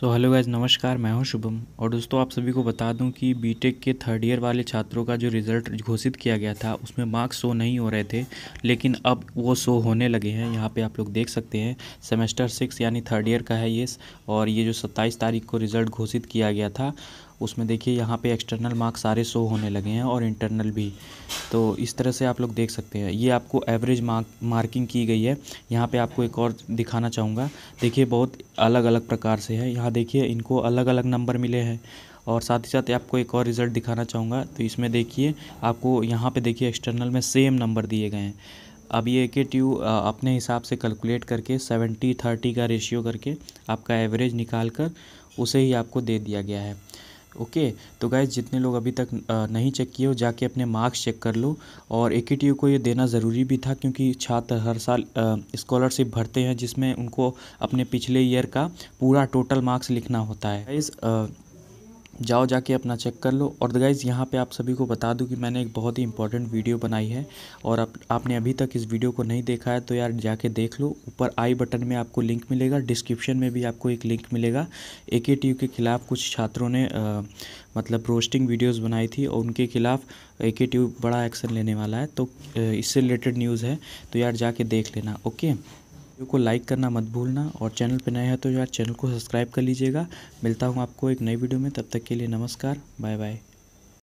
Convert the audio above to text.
so hello guys नमस्कार मैं हूं शुभम और दोस्तों आप सभी को बता दूं कि बीटेक के थर्ड ईयर वाले छात्रों का जो रिज़ल्ट घोषित किया गया था उसमें मार्क्स शो नहीं हो रहे थे लेकिन अब वो शो होने लगे हैं यहाँ पे आप लोग देख सकते हैं सेमेस्टर सिक्स यानी थर्ड ईयर का है ये और ये जो सत्ताईस तारीख को रिज़ल्ट घोषित किया गया था उसमें देखिए यहाँ पे एक्सटर्नल मार्क्स सारे शो होने लगे हैं और इंटरनल भी तो इस तरह से आप लोग देख सकते हैं ये आपको एवरेज मार्क मार्किंग की गई है यहाँ पे आपको एक और दिखाना चाहूँगा देखिए बहुत अलग अलग प्रकार से है यहाँ देखिए इनको अलग अलग नंबर मिले हैं और साथ ही साथ आपको एक और रिज़ल्ट दिखाना चाहूँगा तो इसमें देखिए आपको यहाँ पर देखिए एक्सटर्नल में सेम नंबर दिए गए हैं अब ये के ट्यू अपने हिसाब से कैलकुलेट करके सेवेंटी थर्टी का रेशियो करके आपका एवरेज निकाल कर उसे ही आपको दे दिया गया है ओके तो गाइज जितने लोग अभी तक नहीं चेक किए हो जाके अपने मार्क्स चेक कर लो और ए को ये देना ज़रूरी भी था क्योंकि छात्र हर साल स्कॉलरशिप भरते हैं जिसमें उनको अपने पिछले ईयर का पूरा टोटल मार्क्स लिखना होता है गाइज़ जाओ जाके अपना चेक कर लो और गाइज़ यहाँ पे आप सभी को बता दूँ कि मैंने एक बहुत ही इंपॉर्टेंट वीडियो बनाई है और आप, आपने अभी तक इस वीडियो को नहीं देखा है तो यार जाके देख लो ऊपर आई बटन में आपको लिंक मिलेगा डिस्क्रिप्शन में भी आपको एक लिंक मिलेगा ए के टी यू के ख़िलाफ़ कुछ छात्रों ने आ, मतलब रोस्टिंग वीडियोज़ बनाई थी और उनके खिलाफ ए के टी यू बड़ा एक्शन लेने वाला है तो इससे रिलेटेड न्यूज़ है तो यार जाके देख लेना ओके वीडियो को लाइक करना मत भूलना और चैनल पर नए हैं तो यार चैनल को सब्सक्राइब कर लीजिएगा मिलता हूँ आपको एक नई वीडियो में तब तक के लिए नमस्कार बाय बाय